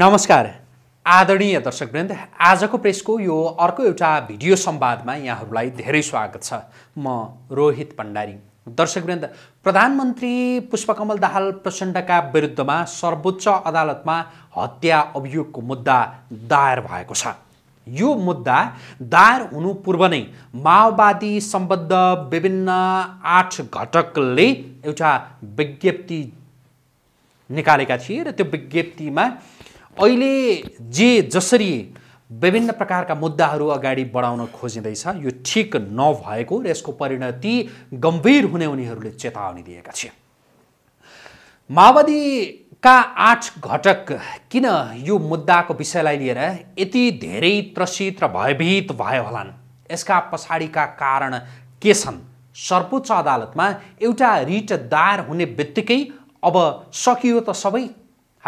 नमस्कार आदरणीय दर्शकवृन्द आजको प्रेसको यो अर्को एउटा भिडियो संवादमा यहाँहरूलाई धेरै स्वागत छ म रोहित भण्डारी दर्शकवृन्द प्रधानमन्त्री पुष्पकमल दाहाल प्रचण्डका विरुद्धमा सर्वोच्च अदालतमा हत्या अभियोगको मुद्दा दायर भएको छ यो मुद्दा दायर हुनु पूर्व नै माओवादी सम्बद्ध विभिन्न आठ घटकले एउटा विज्ञप्ति निकालेका थिए र त्यो विज्ञप्तिमा अहिले जे जसरी विभिन्न प्रकारका मुद्दाहरू अगाडि बढाउन खोजिँदैछ यो ठिक नभएको र यसको परिणति गम्भीर हुने उनीहरूले चेतावनी दिएका थिए माओवादीका आठ घटक किन यो मुद्दाको विषयलाई लिएर यति धेरै त्रसित र भयभीत भयो होलान् यसका पछाडिका कारण के छन् सर्वोच्च अदालतमा एउटा रिट दायर हुने बित्तिकै अब सकियो त सबै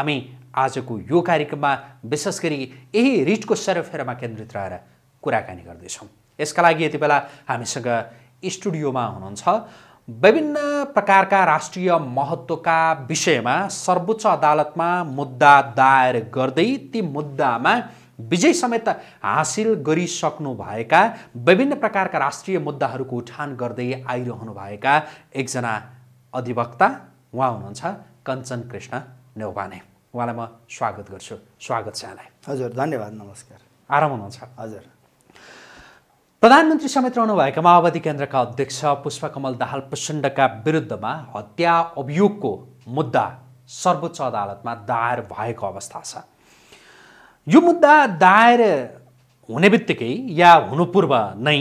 हामी आजको यो कार्यक्रममा विशेष गरी यही रिटको सरफेरमा केन्द्रित रहेर कुराकानी गर्दैछौँ यसका लागि यति बेला हामीसँग स्टुडियोमा हुनुहुन्छ विभिन्न प्रकारका राष्ट्रिय महत्त्वका विषयमा सर्वोच्च अदालतमा मुद्दा दायर गर्दै ती मुद्दामा विजय समेत हासिल गरिसक्नुभएका विभिन्न प्रकारका राष्ट्रिय मुद्दाहरूको उठान गर्दै आइरहनुभएका एकजना अधिवक्ता उहाँ हुनुहुन्छ कञ्चन कृष्ण नेवाने उहाँलाई म स्वागत गर्छु स्वागत छ यहाँलाई हजुर धन्यवाद नमस्कार आराम हुनुहुन्छ हजुर प्रधानमन्त्री समेत रहनुभएका माओवादी केन्द्रका अध्यक्ष पुष्पकमल दाहाल प्रचण्डका विरुद्धमा हत्या अभियोगको मुद्दा सर्वोच्च अदालतमा दायर भएको अवस्था छ यो मुद्दा दायर हुने बित्तिकै या हुनु पूर्व नै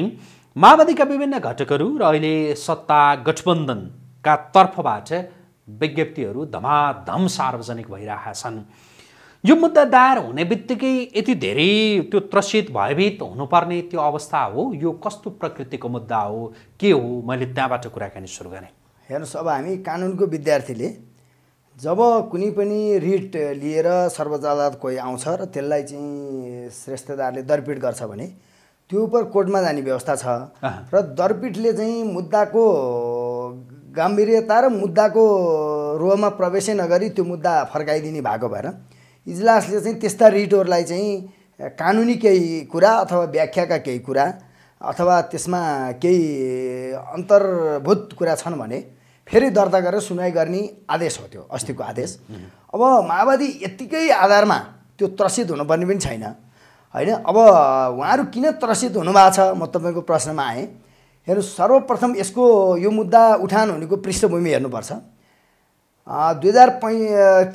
माओवादीका विभिन्न घटकहरू र अहिले सत्ता गठबन्धनका तर्फबाट विज्ञप्तिहरू धमाधम सार्वजनिक भइरहेका छन् यो मुद्दा दायर हुने बित्तिकै यति धेरै त्यो त्रसित भयभीत हुनुपर्ने त्यो अवस्था हो यो कस्तो प्रकृतिको मुद्दा हो के हो मैले त्यहाँबाट कुराकानी सुरु गरेँ हेर्नुहोस् अब हामी कानुनको विद्यार्थीले जब कुनै पनि रिट लिएर सर्वोच्च अदालत कोही आउँछ र त्यसलाई चाहिँ श्रेष्ठदारले दरपिट गर्छ भने त्यो उप कोर्टमा जाने व्यवस्था छ र दरपिटले चाहिँ मुद्दाको गम्भीर्यता र मुद्दाको रोहमा प्रवेशै नगरी त्यो मुद्दा फर्काइदिने भएको भएर इजलासले चाहिँ त्यस्ता रिटहरूलाई चाहिँ कानुनी केही कुरा अथवा व्याख्याका केही कुरा अथवा त्यसमा केही अन्तर्भूत कुरा छन् भने फेरि दर्ता गरेर सुनवाई गर्ने आदेश हो त्यो अस्तिको आदेश अब माओवादी यत्तिकै आधारमा त्यो त्रसित हुनुपर्ने पनि छैन होइन अब उहाँहरू किन त्रसित हुनुभएको छ म तपाईँको प्रश्नमा आएँ हेर्नु सर्वप्रथम यसको यो मुद्दा उठान भनेको पृष्ठभूमि हेर्नुपर्छ दुई हजार पै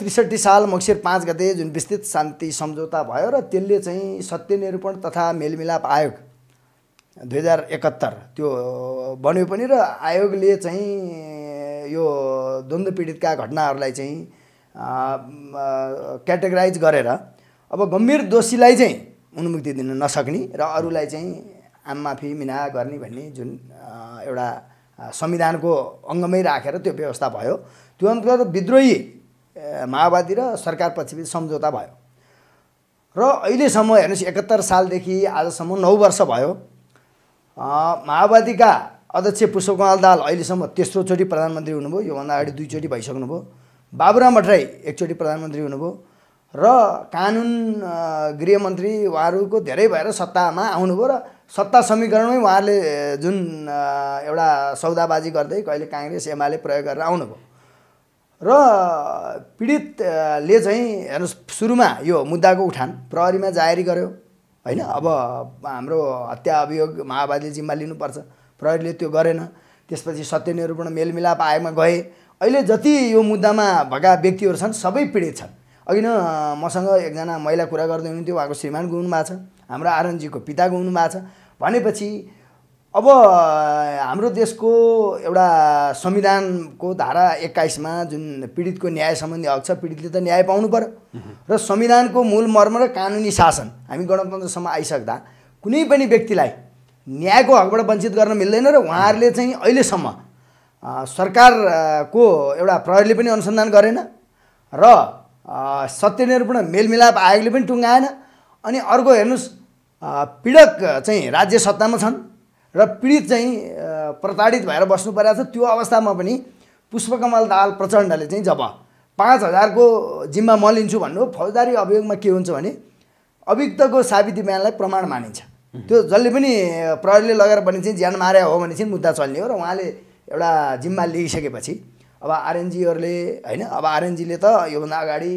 त्रिसठी साल मक्सिर पाँच गते जुन विस्तृत शान्ति सम्झौता भयो र त्यसले चाहिँ सत्यनिरूपण तथा मेलमिलाप आयोग दुई हजार एकहत्तर त्यो बन्यो पनि र आयोगले चाहिँ यो द्वन्द्व पीडितका घटनाहरूलाई चाहिँ क्याटेगराइज गरेर अब गम्भीर दोषीलाई चाहिँ उन्मुक्ति दिन नसक्ने र अरूलाई चाहिँ आममाफी मिना गर्ने भन्ने जुन एउटा संविधानको अङ्गमै राखेर त्यो व्यवस्था भयो त्यो अन्तर्गत विद्रोही माओवादी र सरकार पछि सम्झौता भयो र अहिलेसम्म हेर्नुहोस् एकहत्तर सालदेखि आजसम्म नौ वर्ष भयो माओवादीका अध्यक्ष पुष्पकमल दाल अहिलेसम्म तेस्रोचोटि प्रधानमन्त्री हुनुभयो योभन्दा अगाडि दुईचोटि भइसक्नुभयो बाबुराम भट्टराई एकचोटि प्रधानमन्त्री हुनुभयो र कानुन गृहमन्त्री उहाँहरूको धेरै भएर सत्तामा आउनुभयो र सत्ता समीकरणमै उहाँहरूले जुन एउटा सौदाबाजी गर्दै कहिले काङ्ग्रेस एमाले प्रयोग गरेर आउनुभयो र पीडितले चाहिँ हेर्नुहोस् सुरुमा यो मुद्दाको उठान प्रहरीमा जाहेरी गर्यो होइन अब हाम्रो हत्या अभियोग माओवादीले जिम्मा लिनुपर्छ प्रहरीले त्यो गरेन त्यसपछि सत्यनिरूपण मेलमिलाप आयोगमा गए अहिले जति यो मुद्दामा भएका व्यक्तिहरू छन् सबै पीडित छन् अघि न मसँग एकजना महिला कुरा गर्दै हुनुहुन्थ्यो उहाँको श्रीमान गुम्नु भएको छ हाम्रो आरएनजीको पिता गुम्नु भएको छ भनेपछि अब हाम्रो देशको एउटा संविधानको धारा एक्काइसमा जुन पीडितको न्याय सम्बन्धी हक छ पीडितले त न्याय पाउनु पऱ्यो र संविधानको मूल मर्म र कानुनी शासन हामी गणतन्त्रसम्म आइसक्दा कुनै पनि व्यक्तिलाई न्यायको हकबाट वञ्चित गर्न मिल्दैन र उहाँहरूले चाहिँ अहिलेसम्म सरकारको एउटा प्रहरीले पनि अनुसन्धान गरेन र सत्यनिरूपण मेलमिलाप आयोगले पनि टुङ्गाएन अनि अर्को हेर्नुहोस् पीडक चाहिँ राज्य सत्तामा छन् र पीडित चाहिँ प्रताडित भएर बस्नु परेको छ त्यो अवस्थामा पनि पुष्पकमल दाल प्रचण्डले चाहिँ जब पाँच हजारको जिम्मा म लिन्छु भन्नु फौजदारी अभियोगमा के हुन्छ भने अभियुक्तको साबिती बयानलाई प्रमाण मानिन्छ त्यो जसले पनि प्रहरीले लगेर भने चाहिँ ज्यान मारे हो भने चाहिँ मुद्दा चल्ने हो र उहाँले एउटा जिम्मा लिइसकेपछि अब आरएनजीहरूले होइन अब आरएनजीले त योभन्दा अगाडि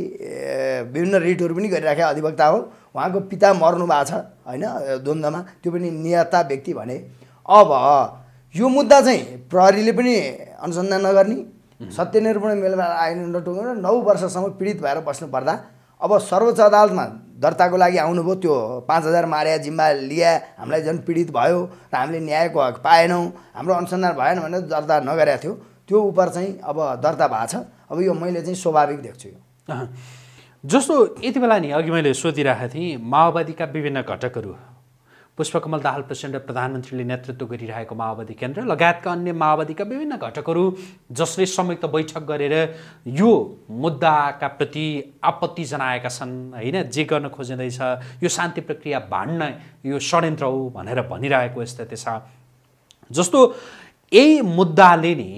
विभिन्न रिटहरू पनि गरिराखेका अधिवक्ता हो उहाँको पिता मर्नु भएको छ होइन द्वन्द्वमा त्यो पनि नियता व्यक्ति भने अब यो मुद्दा चाहिँ प्रहरीले पनि अनुसन्धान नगर्ने सत्यनिरूपण मेलमा आइन नटुङ्गेर नौ वर्षसम्म पीडित भएर बस्नु पर्दा अब सर्वोच्च अदालतमा दर्ताको लागि आउनुभयो त्यो पाँच हजार मार्या जिम्मा लिया हामीलाई झन् पीडित भयो र हामीले न्यायको हक पाएनौँ हाम्रो अनुसन्धान भएन भनेर दर्ता नगरेको थियो त्यो उप चाहिँ अब दर्ता भएको छ अब यो मैले चाहिँ स्वाभाविक देख्छु यो जस्तो यति बेला नि अघि मैले सोधिरहेको थिएँ माओवादीका विभिन्न घटकहरू पुष्पकमल दाहाल प्रचण्ड प्रधानमन्त्रीले नेतृत्व गरिरहेको माओवादी केन्द्र लगायतका अन्य माओवादीका विभिन्न घटकहरू जसले संयुक्त बैठक गरेर यो मुद्दाका प्रति आपत्ति जनाएका छन् होइन जे गर्न खोजिँदैछ यो शान्ति प्रक्रिया भाँड्न यो षड्यन्त्र हो भनेर भनिरहेको स्थिति छ जस्तो यही मुद्दाले नि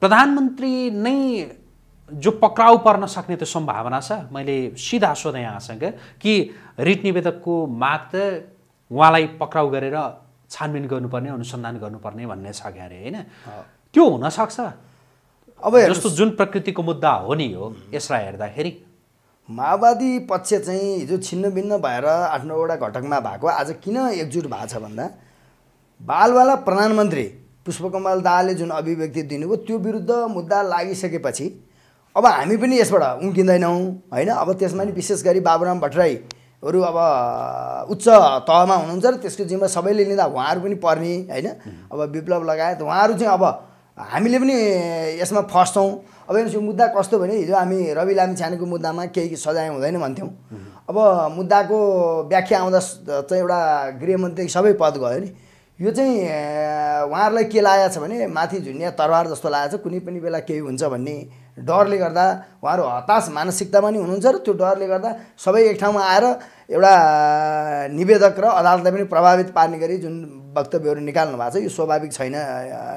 प्रधानमन्त्री नै जो पक्राउ पर्न सक्ने त्यो सम्भावना छ मैले सिधा सोधेँ यहाँसँग कि रिट निवेदकको माग त उहाँलाई पक्राउ गरेर छानबिन गर्नुपर्ने अनुसन्धान गर्नुपर्ने भन्ने छ क्या अरे होइन त्यो हुनसक्छ अब जस्तो जुन प्रकृतिको मुद्दा हो नि हो यसलाई हेर्दाखेरि माओवादी पक्ष चाहिँ हिजो छिन्नभिन्न भएर आठ नौवटा घटकमा भएको आज किन एकजुट भएको छ भन्दा बालवाला प्रधानमन्त्री पुष्पकमल दाहालले जुन अभिव्यक्ति दिनुभयो त्यो विरुद्ध मुद्दा लागिसकेपछि अब हामी पनि यसबाट उम्किँदैनौँ होइन अब त्यसमा नि विशेष गरी बाबुराम भट्टराईहरू अब उच्च तहमा हुनुहुन्छ र त्यसको जिम्मा सबैले लिँदा उहाँहरू पनि पर्ने होइन अब विप्लव लगायत उहाँहरू चाहिँ अब हामीले पनि यसमा फस्छौँ अब यो मुद्दा कस्तो भने हिजो हामी रवि लामी लामिछानेको मुद्दामा केही सजाय हुँदैन भन्थ्यौँ अब मुद्दाको व्याख्या आउँदा चाहिँ एउटा गृहमन्त्री सबै पद गयो नि यो चाहिँ उहाँहरूलाई के लागेको छ भने माथि झुन्या तरवार जस्तो लागेको छ कुनै पनि बेला केही हुन्छ भन्ने डरले गर्दा उहाँहरू हताश मानसिकता पनि हुनुहुन्छ र त्यो डरले गर्दा सबै एक ठाउँमा आएर एउटा निवेदक र अदालतलाई पनि प्रभावित पार्ने गरी जुन वक्तव्यहरू निकाल्नु भएको छ यो स्वाभाविक छैन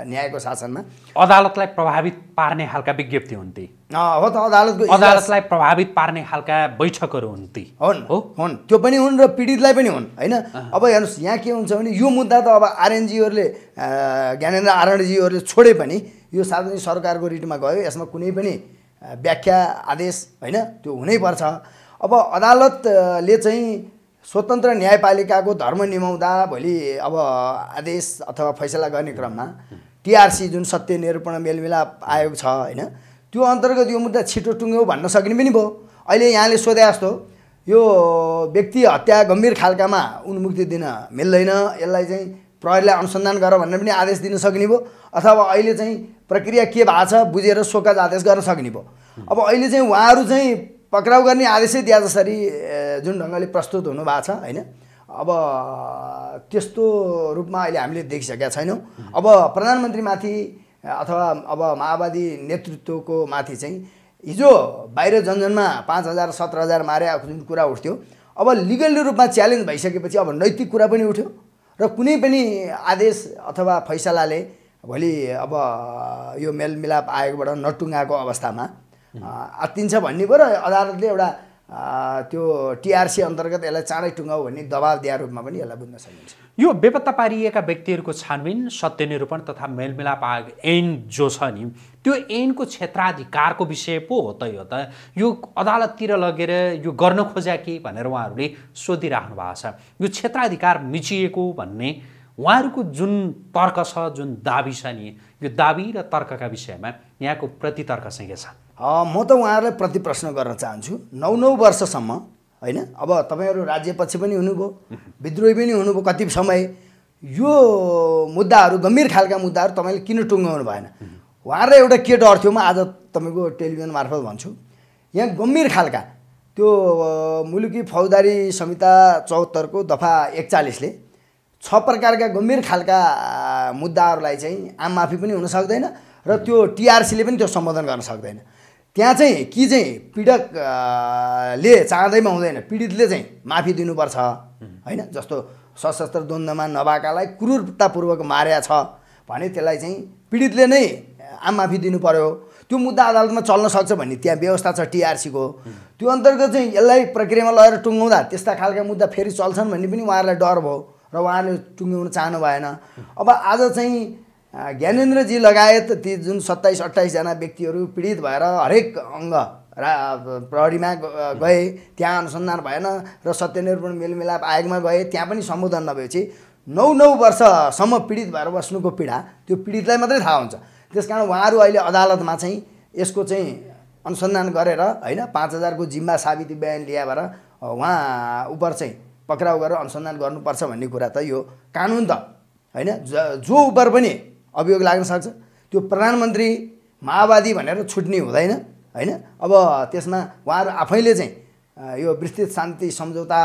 न्यायको शासनमा अदालतलाई प्रभावित पार्ने खालका विज्ञप्ति हुन्थे हो त अदालतको अदालतलाई प्रभावित पार्ने खालका बैठकहरू हुन्थे हुन् हो हुन् त्यो पनि हुन् र पीडितलाई पनि हुन् होइन अब हेर्नुहोस् यहाँ के हुन्छ भने यो मुद्दा त अब आरएनजीहरूले ज्ञानेन्द्र आरएनजीहरूले छोडे पनि यो सार्वजनिक सरकारको रिटमा गयो यसमा कुनै पनि व्याख्या आदेश होइन त्यो हुनैपर्छ अब अदालतले चाहिँ स्वतन्त्र न्यायपालिकाको धर्म निमाउँदा भोलि अब आदेश अथवा फैसला गर्ने क्रममा टिआरसी जुन सत्य निरूपण मेलमिलाप आयोग छ होइन त्यो अन्तर्गत यो मुद्दा छिटो टुङ्ग्यो भन्न सकिने पनि भयो अहिले यहाँले सोधे जस्तो यो व्यक्ति हत्या गम्भीर खालकामा उन्मुक्ति दिन मिल्दैन यसलाई चाहिँ प्रहरीलाई अनुसन्धान गर भनेर पनि आदेश दिन सक्ने भयो अथवा अहिले चाहिँ प्रक्रिया के भएको छ बुझेर सोकाज आदेश गर्न सक्ने भयो अब अहिले चाहिँ उहाँहरू चाहिँ पक्राउ गर्ने आदेशै दिए जसरी जुन ढङ्गले प्रस्तुत हुनुभएको छ होइन अब त्यस्तो रूपमा अहिले हामीले देखिसकेका छैनौँ अब प्रधानमन्त्रीमाथि अथवा अब माओवादी नेतृत्वको माथि चाहिँ हिजो बाहिर जनजनमा पाँच हजार सत्र हजार मारे जुन कुरा उठ्थ्यो अब लिगल रूपमा च्यालेन्ज भइसकेपछि अब नैतिक कुरा पनि उठ्यो र कुनै पनि आदेश अथवा फैसलाले भोलि अब यो मेलमिलाप आयोगबाट नटुङ्गाएको अवस्थामा आत्तिन्छ भन्ने भयो र अदालतले एउटा त्यो टिआरसी अन्तर्गत यसलाई चाँडै टुङ्गाऊ भन्ने दबाब दिया रूपमा पनि यसलाई बुझ्न सकिन्छ यो बेपत्ता पारिएका व्यक्तिहरूको छानबिन सत्यनिरूपण तथा मेलमिलाप आयोग ऐन जो छ नि त्यो ऐनको क्षेत्राधिकारको विषय पो हो त यो त यो अदालततिर लगेर यो गर्न खोज्या कि भनेर उहाँहरूले सोधिराख्नु भएको छ यो क्षेत्राधिकार मिचिएको भन्ने उहाँहरूको जुन तर्क छ जुन दाबी छ नि यो दाबी र तर्कका विषयमा यहाँको प्रतितर्क चाहिँ के छ म त उहाँहरूलाई प्रति प्रश्न गर्न चाहन्छु नौ नौ वर्षसम्म होइन अब तपाईँहरू राज्यपछि पनि हुनुभयो विद्रोही पनि हुनुभयो कति समय यो मुद्दाहरू गम्भीर खालका मुद्दाहरू तपाईँले किन टुङ्गाउनु भएन उहाँहरूलाई एउटा के डर थियो म आज तपाईँको टेलिभिजन मार्फत भन्छु यहाँ गम्भीर खालका त्यो मुलुकी फौजदारी संहिता चौहत्तरको दफा एकचालिसले छ प्रकारका गम्भीर खालका मुद्दाहरूलाई चाहिँ आम माफी पनि हुन सक्दैन र त्यो टिआरसीले पनि त्यो सम्बोधन गर्न सक्दैन त्यहाँ चाहिँ कि चाहिँ पीडकले चाहँदैमा हुँदैन पीडितले चाहिँ माफी दिनुपर्छ होइन जस्तो सशस्त्र द्वन्द्वमा नभएकालाई क्रूरतापूर्वक मार्या छ भने त्यसलाई चाहिँ पीडितले नै आम माफी दिनु पर्यो त्यो मुद्दा अदालतमा चल्न सक्छ भन्ने त्यहाँ व्यवस्था छ टिआरसीको त्यो अन्तर्गत चाहिँ यसलाई प्रक्रियामा लगेर टुङ्गाउँदा त्यस्ता खालका मुद्दा फेरि चल्छन् भन्ने पनि उहाँहरूलाई डर भयो र उहाँहरूले टुङ्ग्याउन चाहनु भएन अब आज चाहिँ ज्ञानेन्द्रजी लगायत ती जुन सत्ताइस अट्ठाइसजना व्यक्तिहरू पीडित भएर हरेक अङ्ग रा प्रहरीमा गए त्यहाँ अनुसन्धान भएन र सत्यनिर्पण मेलमिलाप आयोगमा गए त्यहाँ पनि सम्बोधन नभएपछि नौ नौ वर्षसम्म पीडित भएर बस्नुको पीडा त्यो पीडितलाई मात्रै थाहा हुन्छ त्यस कारण उहाँहरू अहिले अदालतमा चाहिँ यसको चाहिँ अनुसन्धान गरेर होइन पाँच हजारको जिम्मा साबिती बयान लिया भएर उहाँ उप चाहिँ पक्राउ गरेर अनुसन्धान गर्नुपर्छ भन्ने कुरा त यो कानुन त होइन ज जो उप पनि अभियोग लाग्न सक्छ त्यो प्रधानमन्त्री माओवादी भनेर छुट्ने हुँदैन होइन अब त्यसमा उहाँहरू आफैले चाहिँ यो विस्तृत शान्ति सम्झौता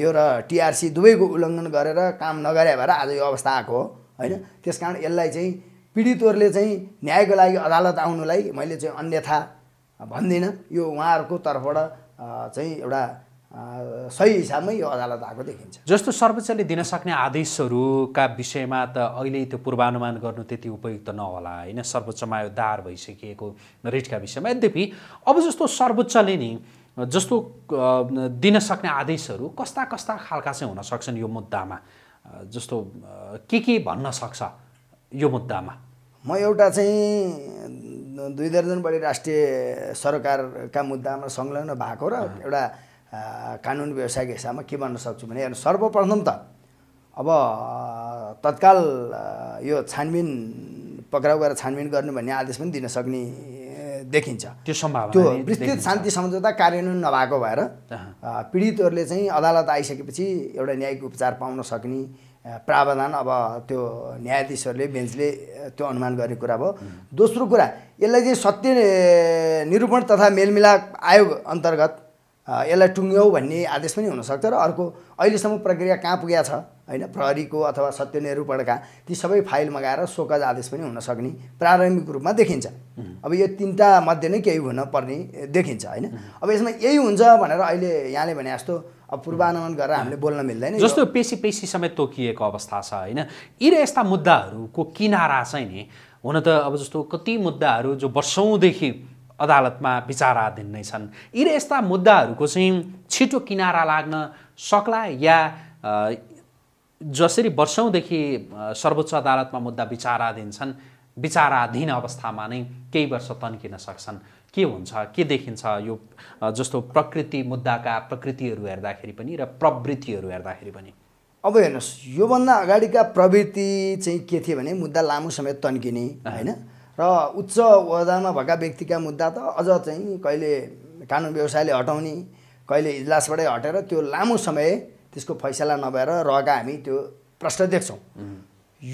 यो र टिआरसी दुवैको उल्लङ्घन गरेर काम नगरे भएर आज यो अवस्था आएको हो होइन त्यस कारण यसलाई चाहिँ पीडितहरूले चाहिँ न्यायको लागि अदालत आउनुलाई मैले चाहिँ अन्यथा भन्दिनँ यो उहाँहरूको तर्फबाट चाहिँ एउटा सही हिसाबमै यो अदालत आएको देखिन्छ जस्तो सर्वोच्चले दिन सक्ने आदेशहरूका विषयमा त अहिले त्यो पूर्वानुमान गर्नु त्यति उपयुक्त नहोला होइन सर्वोच्चमा यो दार भइसकिएको रिटका विषयमा यद्यपि अब जस्तो सर्वोच्चले नि जस्तो दिन सक्ने आदेशहरू कस्ता कस्ता खालका चाहिँ हुन सक्छन् यो मुद्दामा जस्तो के के भन्न सक्छ यो मुद्दामा म एउटा चाहिँ दुई दर्जन बढी राष्ट्रिय सरकारका मुद्दामा संलग्न भएको र एउटा कानुन व्यवसायको हिसाबमा के भन्न सक्छु भने हेर्नु सर्वप्रथम त अब तत्काल यो छानबिन पक्राउ गरेर छानबिन गर्नु भन्ने आदेश पनि दिन सक्ने देखिन्छ त्यो सम्भावना त्यो विस्तृत शान्ति सम्झौता कार्यान्वयन नभएको भएर पीडितहरूले चाहिँ अदालत आइसकेपछि एउटा न्यायिक उपचार पाउन सक्ने प्रावधान अब त्यो न्यायाधीशहरूले बेन्चले त्यो अनुमान गर्ने कुरा भयो दोस्रो कुरा यसलाई चाहिँ सत्य निरूपण तथा मेलमिलाप आयोग अन्तर्गत यसलाई टुङ्ग्यौ भन्ने आदेश पनि हुनसक्छ र अर्को अहिलेसम्म प्रक्रिया कहाँ पुगेको छ होइन प्रहरीको अथवा सत्य निरूपणका ती सबै फाइल मगाएर सोकज आदेश पनि हुनसक्ने प्रारम्भिक रूपमा देखिन्छ अब यो तिनवटा मध्ये नै केही हुनपर्ने देखिन्छ होइन अब यसमा यही हुन्छ भनेर अहिले यहाँले भने जस्तो अब पूर्वानुमान गरेर हामीले बोल्न मिल्दैन जस्तो पेसी पेसी समेत तोकिएको अवस्था छ होइन यी र यस्ता मुद्दाहरूको किनारा चाहिँ नि हुन त अब जस्तो कति मुद्दाहरू जो वर्षौँदेखि अदालतमा विचाराधीन नै छन् यी यस्ता मुद्दाहरूको चाहिँ छिटो किनारा लाग्न सक्ला या जसरी वर्षौँदेखि सर्वोच्च अदालतमा मुद्दा विचाराधीन छन् विचाराधीन अवस्थामा नै केही वर्ष तन्किन सक्छन् के हुन्छ के देखिन्छ यो जस्तो प्रकृति मुद्दाका प्रकृतिहरू हेर्दाखेरि पनि र प्रवृत्तिहरू हेर्दाखेरि पनि अब हेर्नुहोस् योभन्दा अगाडिका प्रवृत्ति चाहिँ के थिए भने मुद्दा लामो समय तन्किने होइन र उच्च ओदामा भएका व्यक्तिका मुद्दा त अझ चाहिँ कहिले कानुन व्यवसायले हटाउने कहिले इजलासबाटै हटेर त्यो लामो समय त्यसको फैसला नभएर रहेका हामी त्यो प्रश्न देख्छौँ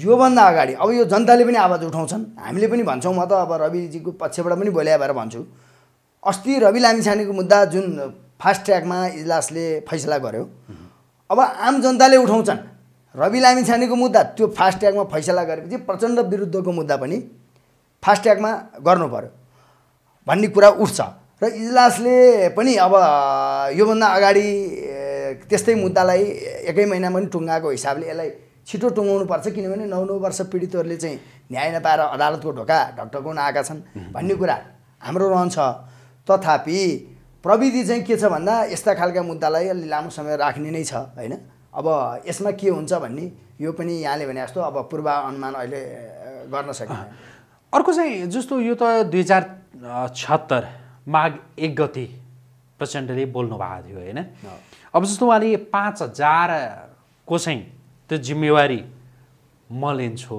योभन्दा अगाडि अब यो जनताले पनि आवाज उठाउँछन् हामीले पनि भन्छौँ म त अब रविजीको पक्षबाट पनि बोल्या भएर भन्छु अस्ति रवि लामिछानेको मुद्दा जुन फास्ट ट्र्याकमा इजलासले फैसला गर्यो अब आम जनताले उठाउँछन् रवि लामिछानेको मुद्दा त्यो फास्ट ट्र्याकमा फैसला गरेपछि प्रचण्ड विरुद्धको मुद्दा पनि फास्ट्यागमा गर्नु पऱ्यो भन्ने कुरा उठ्छ र इजलासले पनि अब योभन्दा अगाडि त्यस्तै मुद्दालाई एकै महिनामा पनि टुङ्गाएको हिसाबले यसलाई छिटो पर्छ किनभने नौ नौ वर्ष पीडितहरूले चाहिँ न्याय नपाएर अदालतको ढोका ढकढकाउन आएका छन् भन्ने कुरा हाम्रो रहन्छ तथापि प्रविधि चाहिँ के छ भन्दा यस्ता खालका मुद्दालाई अलि लामो समय राख्ने नै छ होइन अब यसमा के हुन्छ भन्ने यो पनि यहाँले भने जस्तो अब पूर्वानुमान अहिले गर्न सकिन्छ अर्को चाहिँ जस्तो यो त दुई हजार छत्तर माघ एक गति प्रचण्डले बोल्नु भएको थियो होइन अब जस्तो उहाँले पाँच हजारको चाहिँ त्यो जिम्मेवारी म लिन्छु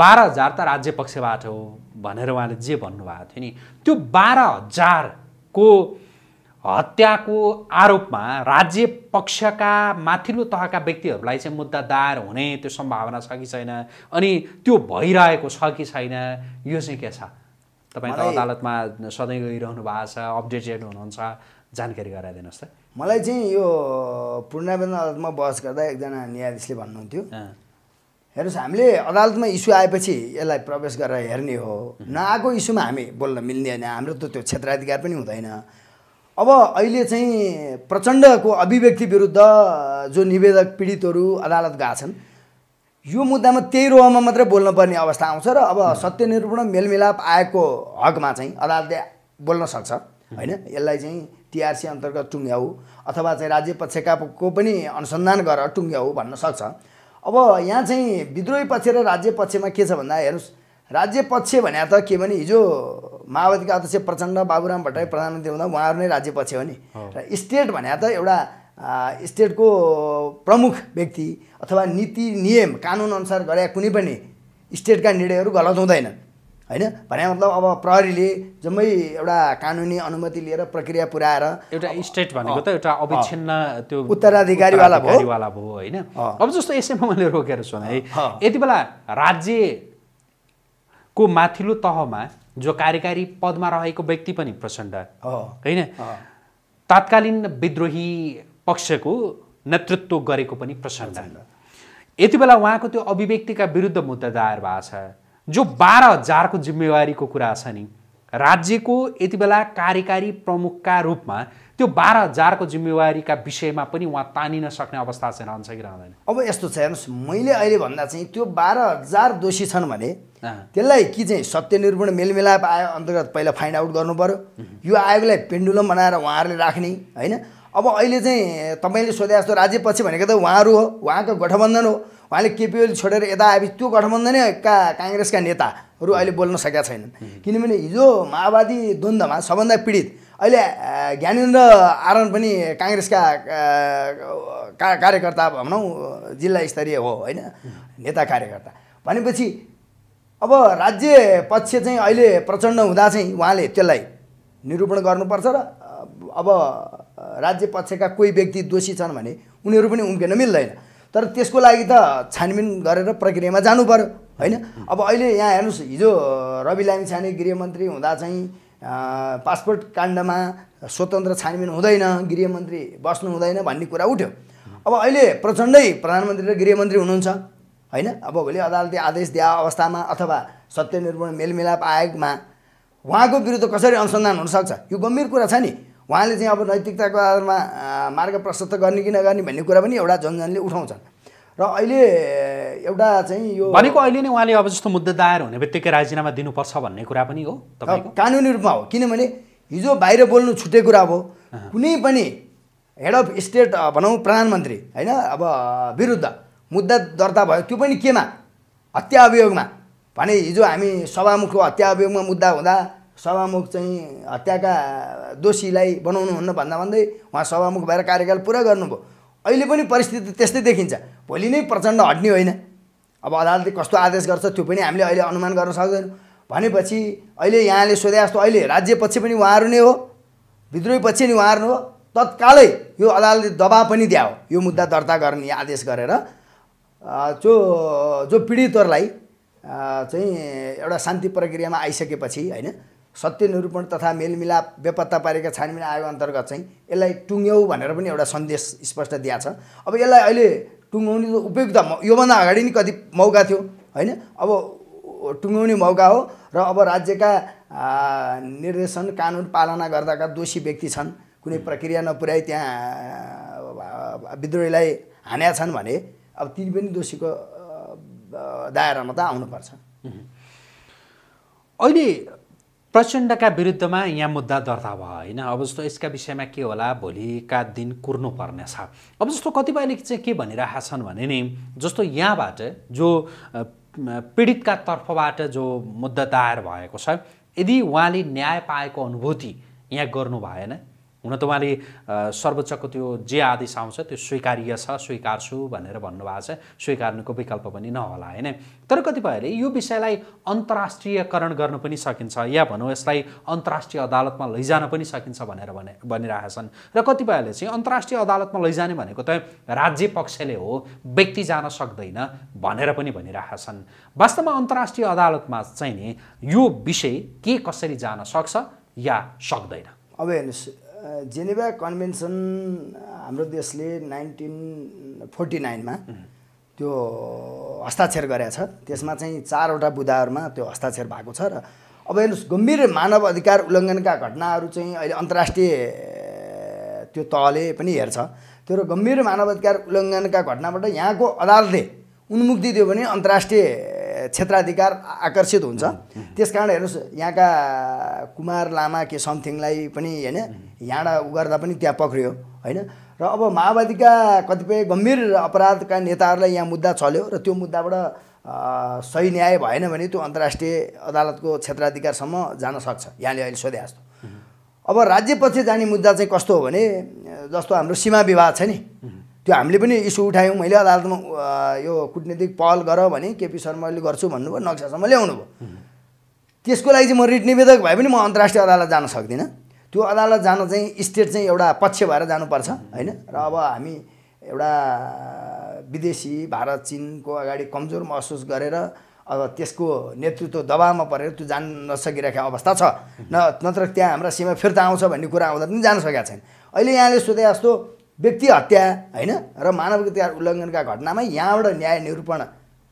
बाह्र हजार त राज्य पक्षबाट हो भनेर उहाँले जे भन्नुभएको थियो नि त्यो बाह्र हजारको हत्याको आरोपमा राज्य पक्षका माथिल्लो तहका व्यक्तिहरूलाई चाहिँ मुद्दा दायर हुने त्यो सम्भावना छ कि छैन अनि त्यो भइरहेको छ कि छैन यो चाहिँ के छ तपाईँ अदालतमा सधैँ गइरहनु भएको छ अपडेटेड हुनुहुन्छ जानकारी गराइदिनुहोस् त मलाई चाहिँ यो पूर्णावेदन अदालतमा बहस गर्दा एकजना न्यायाधीशले भन्नुहुन्थ्यो हेर्नुहोस् हामीले अदालतमा इस्यु आएपछि यसलाई प्रवेश गरेर हेर्ने हो नआएको इस्युमा हामी बोल्न मिल्दैन हाम्रो त त्यो क्षेत्राधिकार पनि हुँदैन अब अहिले चाहिँ प्रचण्डको अभिव्यक्ति विरुद्ध जो निवेदक पीडितहरू अदालत गएका छन् यो मुद्दामा त्यही रोहमा मात्रै बोल्नुपर्ने अवस्था आउँछ र अब सत्यनिरूपण मेलमिलाप आएको हकमा चाहिँ अदालतले बोल्न सक्छ होइन यसलाई चाहिँ टिआरसी अन्तर्गत टुङ्ग्याऊ अथवा चाहिँ राज्य पक्षकाको पनि अनुसन्धान गरेर टुङ्ग्याऊ भन्न सक्छ अब यहाँ चाहिँ विद्रोही पक्ष र राज्य पक्षमा के छ भन्दा हेर्नुहोस् राज्य पक्ष भने त के भने हिजो माओवादीका अध्यक्ष प्रचण्ड बाबुराम भट्टराई प्रधानमन्त्री हुँदा उहाँहरू नै राज्य पक्ष हो नि र स्टेट भने त एउटा स्टेटको प्रमुख व्यक्ति अथवा नीति नियम कानुनअनुसार गरेका कुनै पनि स्टेटका निर्णयहरू गलत हुँदैन होइन भने मतलब अब प्रहरीले जम्मै एउटा कानुनी अनुमति लिएर प्रक्रिया पुऱ्याएर एउटा स्टेट भनेको त एउटा अविच्छिन्न त्यो उत्तराधिकारीवाला भयो होइन अब जस्तो यसैमा मैले रोकेर सोधेँ यति बेला राज्य को माथिल्लो तहमा जो कार्यकारी पदमा रहेको व्यक्ति पनि प्रचण्ड होइन तात्कालीन विद्रोही पक्षको नेतृत्व गरेको पनि प्रचण्ड यति बेला उहाँको त्यो अभिव्यक्तिका विरुद्ध मुद्दा दायर भएको छ जो बाह्र हजारको जिम्मेवारीको कुरा छ नि राज्यको यति बेला कार्यकारी प्रमुखका रूपमा त्यो बाह्र हजारको जिम्मेवारीका विषयमा पनि उहाँ तानिन सक्ने अवस्था चाहिँ रहन्छ कि रहँदैन अब यस्तो छ हेर्नुहोस् मैले अहिले भन्दा चाहिँ त्यो बाह्र हजार दोषी छन् भने त्यसलाई कि चाहिँ सत्य मेलमिलाप आयो अन्तर्गत पहिला फाइन्ड आउट गर्नु पऱ्यो यो आयोगलाई पेन्डुलम बनाएर उहाँहरूले राख्ने होइन अब अहिले चाहिँ तपाईँले सोधे जस्तो राज्यपक्ष भनेको त उहाँहरू हो उहाँको गठबन्धन हो उहाँले केपिओली छोडेर यता आएपछि त्यो गठबन्धनैका काङ्ग्रेसका नेताहरू अहिले बोल्न सकेका छैनन् किनभने हिजो माओवादी द्वन्द्वमा सबभन्दा पीडित अहिले ज्ञानेन्द्र आरन पनि काङ्ग्रेसका कार्यकर्ता भनौँ जिल्ला स्तरीय हो होइन नेता कार्यकर्ता भनेपछि अब राज्य पक्ष चाहिँ अहिले प्रचण्ड हुँदा चाहिँ उहाँले त्यसलाई निरूपण गर्नुपर्छ र अब राज्य पक्षका कोही व्यक्ति दोषी छन् भने उनीहरू पनि उम्किन मिल्दैन तर त्यसको लागि त छानबिन गरेर प्रक्रियामा जानु पऱ्यो होइन अब अहिले यहाँ हेर्नुहोस् हिजो रवि लामी छाने गृहमन्त्री हुँदा चाहिँ पासपोर्ट काण्डमा स्वतन्त्र छानबिन हुँदैन गृहमन्त्री बस्नु हुँदैन भन्ने कुरा उठ्यो अब अहिले प्रचण्डै प्रधानमन्त्री र गृहमन्त्री हुनुहुन्छ होइन अब भोलि अदालतले आदेश दिए अवस्थामा अथवा सत्यनिर्वहण मेलमिलाप आयोगमा उहाँको विरुद्ध कसरी अनुसन्धान हुनसक्छ यो गम्भीर कुरा छ नि उहाँले चाहिँ अब नैतिकताको आधारमा मार्ग प्रशस्त गर्ने कि नगर्ने भन्ने कुरा पनि एउटा जनजनले उठाउँछन् र अहिले एउटा चाहिँ यो भनेको अहिले नै उहाँले अब जस्तो मुद्दा दायर हुने बित्तिकै राजीनामा दिनुपर्छ भन्ने कुरा पनि हो कानुनी रूपमा हो किनभने हिजो बाहिर बोल्नु छुट्टै कुरा हो कुनै पनि हेड अफ स्टेट भनौँ प्रधानमन्त्री होइन अब विरुद्ध मुद्दा दर्ता भयो त्यो पनि केमा हत्या अभियोगमा भने हिजो हामी सभामुखको हत्या अभियोगमा मुद्दा हुँदा सभामुख चाहिँ हत्याका दोषीलाई बनाउनुहुन्न भन्दा भन्दै उहाँ सभामुख भएर कार्यकाल पुरा गर्नुभयो अहिले पनि परिस्थिति त्यस्तै देखिन्छ भोलि नै प्रचण्ड हट्ने होइन अब अदालतले कस्तो आदेश गर्छ त्यो पनि हामीले अहिले अनुमान गर्न सक्दैनौँ भनेपछि अहिले यहाँले सोधे जस्तो अहिले राज्यपक्ष पनि उहाँहरू नै हो विद्रोही पक्ष नि उहाँहरू हो तत्कालै यो अदालतले दबाब पनि दिया यो मुद्दा दर्ता गर्ने आदेश गरेर जो जो पीडितहरूलाई चाहिँ एउटा शान्ति प्रक्रियामा आइसकेपछि होइन सत्य निरूपण तथा मेलमिलाप बेपत्ता पारेका छानबिन आयोग अन्तर्गत चाहिँ यसलाई टुङ्ग्याउ भनेर पनि एउटा सन्देश स्पष्ट दिएको छ अब यसलाई अहिले टुङ्गाउने उपयुक्त योभन्दा अगाडि नि कति मौका थियो होइन अब टुङ्गाउने मौका हो र अब राज्यका निर्देशन कानुन पालना गर्दाका दोषी व्यक्ति छन् कुनै प्रक्रिया नपुर्याई त्यहाँ विद्रोहीलाई हान्या छन् भने अब तिमी पनि दोषीको दायरामा त आउनुपर्छ अहिले प्रचण्डका विरुद्धमा यहाँ मुद्दा दर्ता भयो होइन अब जस्तो यसका विषयमा के होला भोलिका दिन कुर्नुपर्ने छ अब जस्तो कतिपयले चाहिँ के भनिरहेका छन् भने नि जस्तो यहाँबाट जो पीडितका तर्फबाट जो मुद्दा दायर भएको छ यदि उहाँले न्याय पाएको अनुभूति यहाँ गर्नु भएन हुन त उहाँले सर्वोच्चको त्यो जे आदेश आउँछ त्यो स्वीकार्य छ स्वीकार्छु भनेर भन्नुभएको छ स्वीकार्नुको विकल्प पनि नहोला होइन तर कतिपयले यो विषयलाई अन्तर्राष्ट्रियकरण गर्न पनि सकिन्छ या भनौँ यसलाई अन्तर्राष्ट्रिय अदालतमा लैजान पनि सकिन्छ भनेर भने भनिरहेका छन् र कतिपयले चाहिँ अन्तर्राष्ट्रिय अदालतमा लैजाने भनेको त राज्य पक्षले हो व्यक्ति जान सक्दैन भनेर पनि भनिरहेका छन् वास्तवमा अन्तर्राष्ट्रिय अदालतमा चाहिँ नि यो विषय के कसरी जान सक्छ या सक्दैन अब हेर्नुहोस् जेनेभा कन्भेन्सन हाम्रो देशले नाइन्टिन फोर्टी नाइनमा त्यो हस्ताक्षर गरेको छ त्यसमा चाहिँ चारवटा बुदाहरूमा त्यो हस्ताक्षर भएको छ र अब हेर्नुहोस् गम्भीर मानव अधिकार उल्लङ्घनका घटनाहरू चाहिँ अहिले अन्तर्राष्ट्रिय त्यो तहले पनि हेर्छ त्यो गम्भीर मानव अधिकार उल्लङ्घनका घटनाबाट यहाँको अदालतले उन्मुक्ति दियो भने अन्तर्राष्ट्रिय क्षेत्राधिकार आकर्षित हुन्छ त्यस कारण हेर्नुहोस् यहाँका कुमार लामा के समथिङलाई पनि होइन यहाँबाट उ गर्दा पनि त्यहाँ पक्रियो होइन र अब माओवादीका कतिपय गम्भीर अपराधका नेताहरूलाई यहाँ मुद्दा चल्यो र त्यो मुद्दाबाट सही न्याय भएन भने त्यो अन्तर्राष्ट्रिय अदालतको क्षेत्राधिकारसम्म जान सक्छ यहाँले अहिले सोधे जस्तो अब राज्यपछि जाने मुद्दा चाहिँ कस्तो हो भने जस्तो हाम्रो सीमा विवाद छ नि त्यो हामीले पनि इस्यु उठायौँ मैले अदालतमा यो कुटनीतिक पहल गर भने केपी शर्माले गर्छु भन्नुभयो नक्सासम्म ल्याउनु भयो त्यसको लागि चाहिँ म रिट निवेदक भए पनि म अन्तर्राष्ट्रिय अदालत जान सक्दिनँ त्यो अदालत जान चाहिँ स्टेट चाहिँ एउटा पक्ष भएर जानुपर्छ होइन र अब हामी एउटा विदेशी भारत चिनको अगाडि कमजोर महसुस गरेर अब त्यसको नेतृत्व दबावमा परेर त्यो जान नसकिरहेको अवस्था छ न नत्र त्यहाँ हाम्रा सीमा फिर्ता आउँछ भन्ने कुरा आउँदा पनि जान सकेका छैन अहिले यहाँले सोधे जस्तो व्यक्ति हत्या होइन र मानव अधिकार उल्लङ्घनका घटनामै यहाँबाट न्याय निरूपण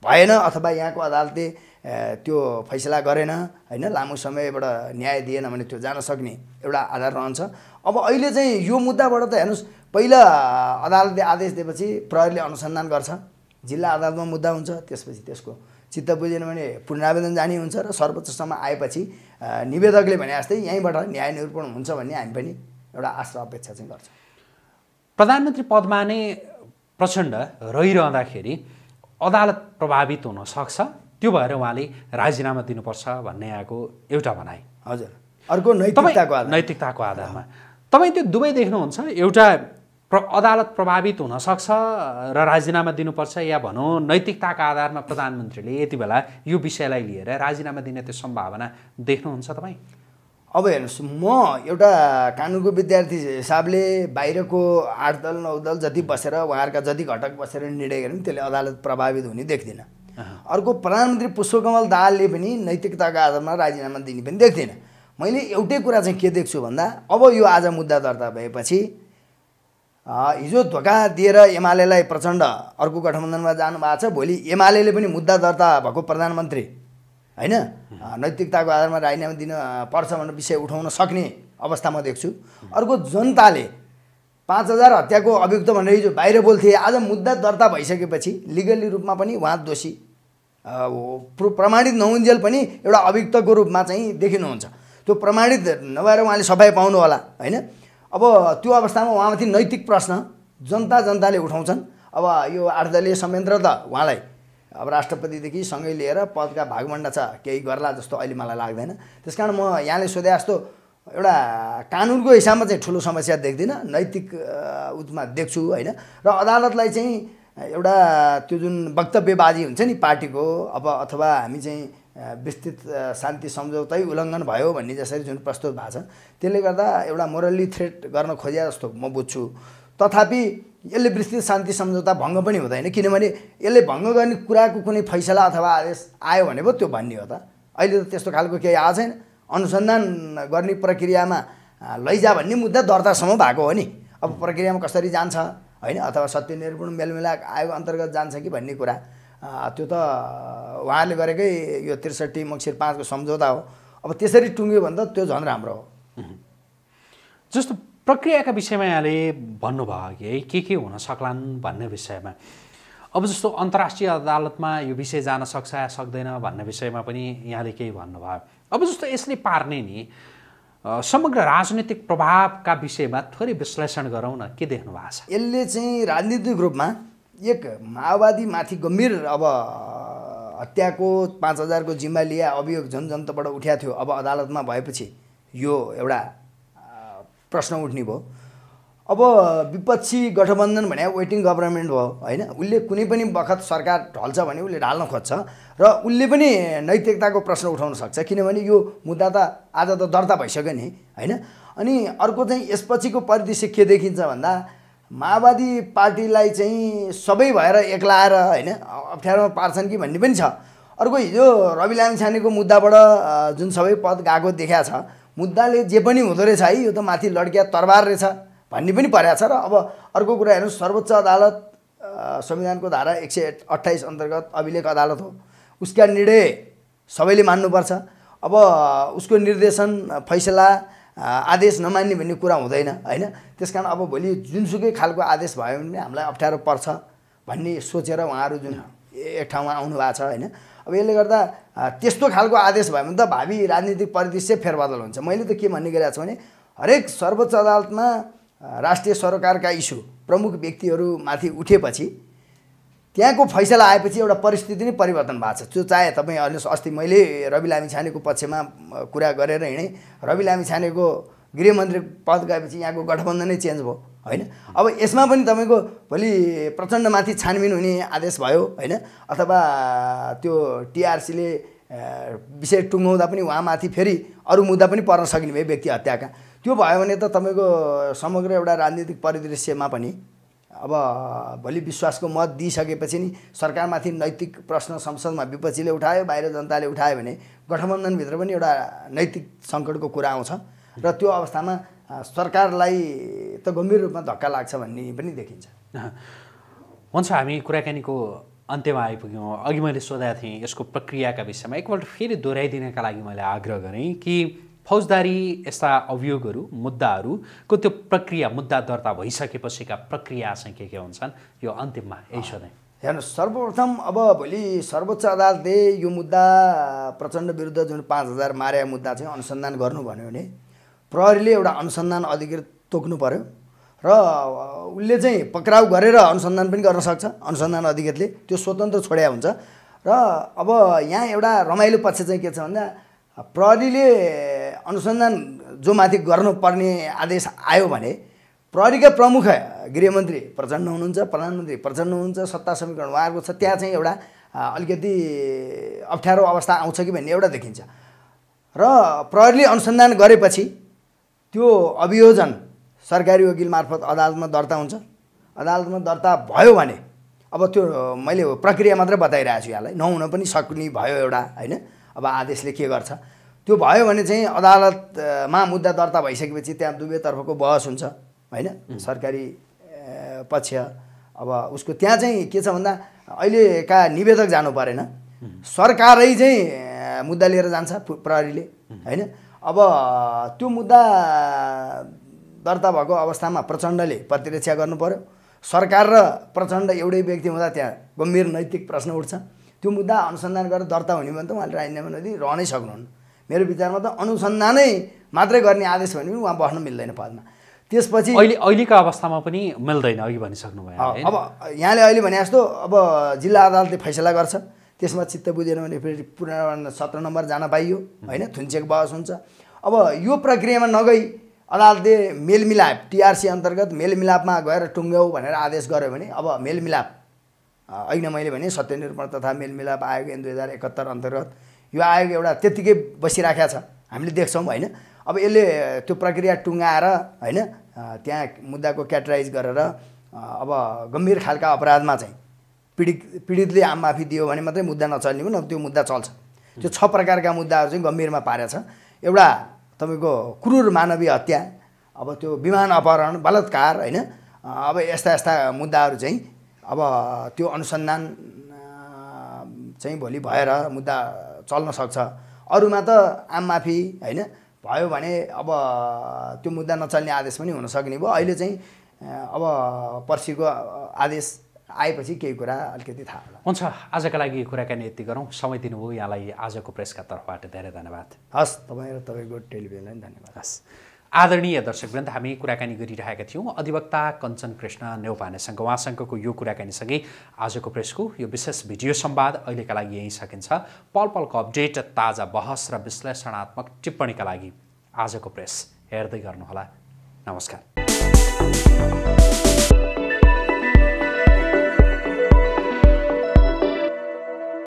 भएन अथवा यहाँको अदालतले त्यो फैसला गरेन होइन लामो समयबाट न्याय दिएन भने त्यो जान सक्ने एउटा आधार रहन्छ अब अहिले चाहिँ यो मुद्दाबाट त हेर्नुहोस् पहिला अदालतले आदेश दिएपछि प्रहरीले अनुसन्धान गर्छ जिल्ला अदालतमा मुद्दा हुन्छ त्यसपछि त्यसको चित्त बुझेन भने पुनरावेदन जाने हुन्छ र सर्वोच्चसम्म आएपछि निवेदकले भने जस्तै यहीँबाट न्याय निरूपण हुन्छ भन्ने हामी पनि एउटा आशा अपेक्षा चाहिँ गर्छौँ प्रधानमन्त्री पदमा नै प्रचण्ड रहिरहँदाखेरि अदालत प्रभावित हुनसक्छ त्यो भएर उहाँले राजीनामा दिनुपर्छ भन्ने आएको एउटा भनाइ हजुर अर्को नैतिकताको नैतिकताको आधारमा तपाईँ त्यो दुवै देख्नुहुन्छ एउटा प्र अदालत प्रभावित हुनसक्छ र राजीनामा दिनुपर्छ या भनौँ नैतिकताका आधारमा प्रधानमन्त्रीले यति बेला यो विषयलाई लिएर राजीनामा दिने त्यो सम्भावना देख्नुहुन्छ तपाईँ अब हेर्नुहोस् म एउटा कानुनको विद्यार्थी हिसाबले बाहिरको आठ दल नौ दल जति बसेर उहाँहरूका जति घटक बसेर निर्णय गरे पनि त्यसले अदालत प्रभावित हुने देख्दिनँ अर्को प्रधानमन्त्री पुष्पकमल दाहालले पनि नैतिकताको आधारमा राजीनामा दिने पनि देख्दिनँ मैले एउटै कुरा चाहिँ के देख्छु भन्दा अब यो आज मुद्दा दर्ता भएपछि हिजो धोका दिएर एमालेलाई प्रचण्ड अर्को गठबन्धनमा जानुभएको छ भोलि एमाले पनि मुद्दा दर्ता भएको प्रधानमन्त्री होइन नैतिकताको आधारमा राजीनामा दिन पर्छ भनेर विषय उठाउन सक्ने अवस्था म देख्छु अर्को जनताले पाँच हजार हत्याको अभियुक्त भनेर हिजो बाहिर बोल्थे आज मुद्दा दर्ता भइसकेपछि लिगल्ली रूपमा पनि उहाँ दोषी प्रमाणित नहुन्जेल पनि एउटा अभियुक्तको रूपमा चाहिँ देखिनुहुन्छ त्यो प्रमाणित नभएर उहाँले सफाइ पाउनु होला होइन अब त्यो अवस्थामा उहाँमाथि नैतिक प्रश्न जनता जनताले उठाउँछन् अब यो आठ संयन्त्र त उहाँलाई अब राष्ट्रपतिदेखि सँगै लिएर पदका भागमण्ड छ केही गर्ला जस्तो अहिले मलाई लाग्दैन त्यस कारण म यहाँले सोधे जस्तो एउटा कानुनको हिसाबमा चाहिँ ठुलो समस्या देख्दिनँ नैतिक उतमा देख्छु होइन र अदालतलाई चाहिँ एउटा त्यो जुन वक्तव्यबाजी हुन्छ नि पार्टीको अब अथवा हामी चाहिँ विस्तृत शान्ति सम्झौतै उल्लङ्घन भयो भन्ने जसरी जुन प्रस्तुत भएको छ त्यसले गर्दा एउटा मोरल्ली थ्रेट गर्न खोजे जस्तो म बुझ्छु तथापि यसले विस्तृत शान्ति सम्झौता भङ्ग पनि हुँदैन किनभने यसले भङ्ग गर्ने कुराको कुनै फैसला अथवा आदेश आयो भने पो त्यो भन्ने हो त अहिले त त्यस्तो खालको केही आएको छैन अनुसन्धान गर्ने प्रक्रियामा लैजा भन्ने मुद्दा दर्तासम्म भएको हो नि अब प्रक्रियामा कसरी जान्छ होइन अथवा सत्य निर्गुण मेलमिलाप आयोग अन्तर्गत जान्छ कि भन्ने कुरा त्यो त उहाँहरूले गरेकै यो त्रिसठी मक्सिर पाँचको सम्झौता हो अब त्यसरी टुङ्ग्यो भने त त्यो झन् राम्रो हो जस्तो प्रक्रियाका विषयमा यहाँले भन्नुभयो कि है के के हुन सक्लान् भन्ने विषयमा अब जस्तो अन्तर्राष्ट्रिय अदालतमा यो विषय जान सक्छ या सक्दैन भन्ने विषयमा पनि यहाँले केही भन्नुभयो अब जस्तो यसले पार्ने नि समग्र राजनैतिक प्रभावका विषयमा थोरै विश्लेषण गरौँ न के देख्नु भएको छ यसले चाहिँ राजनीतिक रूपमा एक माओवादीमाथि गम्भीर अब हत्याको पाँच हजारको जिम्मा लिए अभियोग जनताबाट उठ्या थियो अब अदालतमा भएपछि यो एउटा प्रश्न उठ्ने भयो अब विपक्षी गठबन्धन भने वेटिङ गभर्मेन्ट भयो होइन उसले कुनै पनि बखत सरकार ढल्छ भने उसले ढाल्न खोज्छ र उसले पनि नैतिकताको प्रश्न उठाउन सक्छ किनभने यो मुद्दा त आज त दर्ता भइसक्यो नि होइन अनि अर्को चाहिँ यसपछिको परिदृश्य के देखिन्छ भन्दा माओवादी पार्टीलाई चाहिँ सबै भएर एक्लाएर होइन अप्ठ्यारोमा पार्छन् कि भन्ने पनि छ अर्को हिजो रवि लामिछानेको मुद्दाबाट जुन सबै पद गएको देखाएको छ मुद्दाले जे पनि हुँदो रहेछ है यो त माथि लड्किया तरबार रहेछ भन्ने पनि परेको छ र अब अर्को कुरा हेर्नुहोस् सर्वोच्च अदालत संविधानको धारा एक सय अठाइस अन्तर्गत अभिलेख अदालत हो उसका निर्णय सबैले मान्नुपर्छ अब उसको निर्देशन फैसला आदेश नमान्ने भन्ने कुरा हुँदैन होइन त्यस कारण अब भोलि जुनसुकै खालको आदेश भयो भने हामीलाई अप्ठ्यारो पर्छ भन्ने सोचेर उहाँहरू जुन एक ठाउँमा आउनु भएको छ होइन अब यसले गर्दा त्यस्तो खालको आदेश भयो भने त भावी राजनीतिक परिदृश्य फेरबदल हुन्छ मैले त के भन्ने गरिरहेको छु भने हरेक सर्वोच्च अदालतमा राष्ट्रिय सरकारका इस्यु प्रमुख व्यक्तिहरूमाथि उठेपछि त्यहाँको फैसला आएपछि एउटा परिस्थिति नै परिवर्तन भएको छ त्यो चाहे तपाईँ अहिले अस्ति मैले रवि लामी छानेको पक्षमा कुरा गरेर हिँडेँ रवि लामी छानेको गृहमन्त्री पद गएपछि यहाँको गठबन्धनै चेन्ज भयो होइन अब यसमा पनि तपाईँको भोलि प्रचण्डमाथि छानबिन हुने आदेश भयो होइन अथवा त्यो टिआरसीले विषय टुङ्गाउँदा पनि उहाँमाथि फेरि अरू मुद्दा पनि पर्न सकिने भयो व्यक्ति हत्याका त्यो भयो भने त तपाईँको समग्र एउटा राजनीतिक परिदृश्यमा पनि अब भोलि विश्वासको मत दिइसकेपछि नि सरकारमाथि नैतिक प्रश्न संसदमा विपक्षीले उठायो बाहिर जनताले उठायो भने गठबन्धनभित्र पनि एउटा नैतिक सङ्कटको कुरा आउँछ र त्यो अवस्थामा सरकारलाई त गम्भीर रूपमा धक्का लाग्छ भन्ने पनि देखिन्छ हुन्छ हामी कुराकानीको अन्त्यमा आइपुग्यौँ अघि मैले सोधेको थिएँ यसको प्रक्रियाका विषयमा एकपल्ट फेरि दोहोऱ्याइदिनका लागि मैले आग्रह गरेँ कि फौजदारी यस्ता अभियोगहरू मुद्दाहरूको त्यो प्रक्रिया मुद्दा दर्ता भइसकेपछिका प्रक्रिया चाहिँ के के हुन्छन् यो अन्तिममा यही सोधेँ हेर्नु सर्वप्रथम अब भोलि सर्वोच्च अदालतले यो मुद्दा प्रचण्ड विरुद्ध जुन पाँच हजार मारेका मुद्दा चाहिँ अनुसन्धान गर्नु भन्यो भने प्रहरीले एउटा अनुसन्धान अधिकृत तोक्नु पर्यो र उसले चाहिँ पक्राउ गरेर अनुसन्धान पनि गर्न सक्छ अनुसन्धान अधिकृतले त्यो स्वतन्त्र छोड्या हुन्छ र अब यहाँ एउटा रमाइलो पक्ष चाहिँ के छ भन्दा प्रहरीले अनुसन्धान जो माथि गर्नुपर्ने आदेश आयो भने प्रहरीका प्रमुख गृहमन्त्री प्रचण्ड हुनुहुन्छ प्रधानमन्त्री प्रचण्ड हुनुहुन्छ सत्ता समीकरण उहाँहरूको छ त्यहाँ चाहिँ एउटा अलिकति अप्ठ्यारो अवस्था आउँछ कि भन्ने एउटा देखिन्छ र प्रहरीले अनुसन्धान गरेपछि त्यो अभियोजन सरकारी वकिल मार्फत अदालतमा दर्ता हुन्छ अदालतमा दर्ता भयो भने अब त्यो मैले प्रक्रिया मात्रै बताइरहेको छु यहाँलाई नहुन पनि सक्ने भयो एउटा होइन अब आदेशले के गर्छ त्यो भयो भने चाहिँ अदालतमा मुद्दा दर्ता भइसकेपछि त्यहाँ दुवैतर्फको बहस हुन्छ होइन सरकारी पक्ष अब उसको त्यहाँ चाहिँ के छ भन्दा अहिलेका निवेदक जानु परेन सरकारै चाहिँ मुद्दा लिएर जान्छ प्रहरीले होइन अब त्यो मुद्दा दर्ता भएको अवस्थामा प्रचण्डले प्रतिरक्षा गर्नु पऱ्यो सरकार र प्रचण्ड एउटै व्यक्ति हुँदा त्यहाँ गम्भीर नैतिक प्रश्न उठ्छ त्यो मुद्दा अनुसन्धान गरेर दर्ता हुने भने त उहाँले राजीनामा नदी रहनै सक्नुहुन्न मेरो विचारमा त अनुसन्धानै मात्रै गर्ने आदेश भने पनि उहाँ बस्न मिल्दैन पदमा त्यसपछि अहिले अहिलेको अवस्थामा पनि मिल्दैन अघि भनिसक्नुभयो अब यहाँले अहिले भने जस्तो अब जिल्ला अदालतले फैसला गर्छ त्यसमा चित्त बुझेन भने फेरि पुरा सत्र नम्बर जान पाइयो होइन थुन्चेको बहस हुन्छ अब यो प्रक्रियामा नगई अदालतले मेलमिलाप टिआरसी अन्तर्गत मेलमिलापमा गएर टुङ्ग्याउ भनेर आदेश गर्यो भने अब मेलमिलाप होइन मैले भने सत्यनिर्माण तथा मेलमिलाप आयोग एन दुई हजार एकहत्तर अन्तर्गत यो आयोग एउटा त्यत्तिकै बसिराखेको छ हामीले देख्छौँ होइन अब यसले त्यो प्रक्रिया टुङ्गाएर होइन त्यहाँ मुद्दाको क्याटराइज गरेर अब गम्भीर खालका अपराधमा चाहिँ पीडित पीडितले माफी दियो भने मात्रै मुद्दा नचल्ने हो न त्यो मुद्दा चल्छ त्यो छ प्रकारका मुद्दाहरू चाहिँ गम्भीरमा पारेछ एउटा तपाईँको क्रुर मानवीय हत्या अब त्यो विमान अपहरण बलात्कार होइन अब यस्ता यस्ता मुद्दाहरू चाहिँ अब त्यो अनुसन्धान चाहिँ भोलि भएर मुद्दा चल्न सक्छ अरूमा त आम माफी होइन भयो भने अब त्यो मुद्दा नचल्ने आदेश पनि हुन सक्ने भयो अहिले चाहिँ अब पर्सिको आदेश आएपछि केही कुरा अलिकति थाहा होला हुन्छ आजका लागि कुराकानी यति गरौँ समय दिनुभयो यहाँलाई आजको प्रेसका तर्फबाट धेरै धन्यवाद हस् तपाईँ र तपाईँको टेलिभिजनलाई धन्यवाद हस् आदरणीय दर्शकवृन्द हामी कुराकानी गरिरहेका थियौँ अधिवक्ता कञ्चन कृष्ण नेउपानेसँग उहाँसँगको यो कुराकानीसँगै आजको प्रेसको यो विशेष भिडियो सम्वाद अहिलेका लागि यहीँ सकिन्छ पल पलको अपडेट ताजा बहस र विश्लेषणात्मक टिप्पणीका लागि आजको प्रेस हेर्दै गर्नुहोला नमस्कार